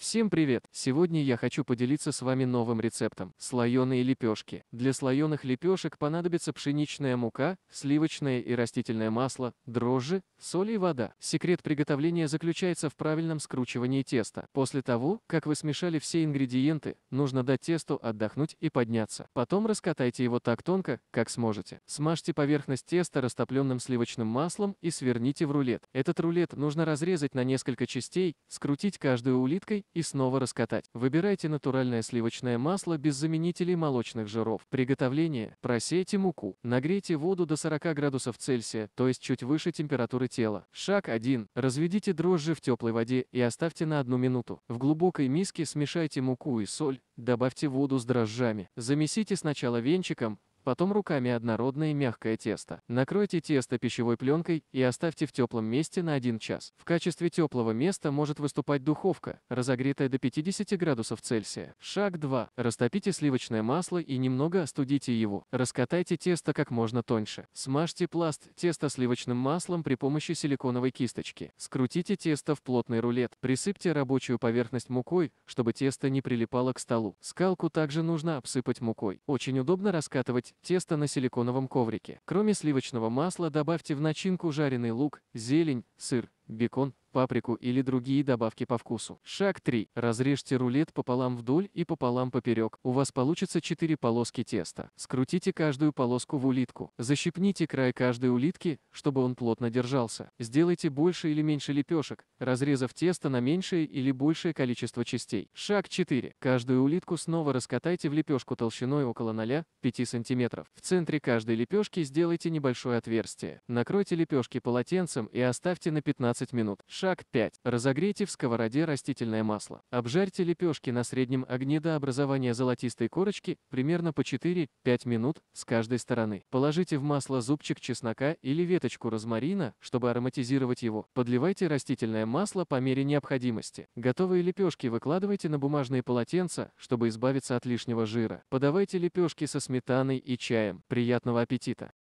Всем привет! Сегодня я хочу поделиться с вами новым рецептом – слоеные лепешки. Для слоеных лепешек понадобится пшеничная мука, сливочное и растительное масло, дрожжи, соль и вода. Секрет приготовления заключается в правильном скручивании теста. После того, как вы смешали все ингредиенты, нужно дать тесту отдохнуть и подняться. Потом раскатайте его так тонко, как сможете. Смажьте поверхность теста растопленным сливочным маслом и сверните в рулет. Этот рулет нужно разрезать на несколько частей, скрутить каждую улиткой и снова раскатать. Выбирайте натуральное сливочное масло без заменителей молочных жиров. Приготовление. Просейте муку. Нагрейте воду до 40 градусов Цельсия, то есть чуть выше температуры тела. Шаг 1. Разведите дрожжи в теплой воде и оставьте на одну минуту. В глубокой миске смешайте муку и соль, добавьте воду с дрожжами. Замесите сначала венчиком, Потом руками однородное мягкое тесто. Накройте тесто пищевой пленкой и оставьте в теплом месте на 1 час. В качестве теплого места может выступать духовка, разогретая до 50 градусов Цельсия. Шаг 2. Растопите сливочное масло и немного остудите его. Раскатайте тесто как можно тоньше. Смажьте пласт теста сливочным маслом при помощи силиконовой кисточки. Скрутите тесто в плотный рулет. Присыпьте рабочую поверхность мукой, чтобы тесто не прилипало к столу. Скалку также нужно обсыпать мукой. Очень удобно раскатывать тесто на силиконовом коврике. Кроме сливочного масла добавьте в начинку жареный лук, зелень, сыр, бекон, паприку или другие добавки по вкусу. Шаг 3. Разрежьте рулет пополам вдоль и пополам поперек. У вас получится 4 полоски теста. Скрутите каждую полоску в улитку. Защипните край каждой улитки, чтобы он плотно держался. Сделайте больше или меньше лепешек, разрезав тесто на меньшее или большее количество частей. Шаг 4. Каждую улитку снова раскатайте в лепешку толщиной около 0,5 см. В центре каждой лепешки сделайте небольшое отверстие. Накройте лепешки полотенцем и оставьте на 15 минут. Шаг 5. Разогрейте в сковороде растительное масло. Обжарьте лепешки на среднем огне до образования золотистой корочки, примерно по 4-5 минут с каждой стороны. Положите в масло зубчик чеснока или веточку розмарина, чтобы ароматизировать его. Подливайте растительное масло по мере необходимости. Готовые лепешки выкладывайте на бумажные полотенца, чтобы избавиться от лишнего жира. Подавайте лепешки со сметаной и чаем. Приятного аппетита!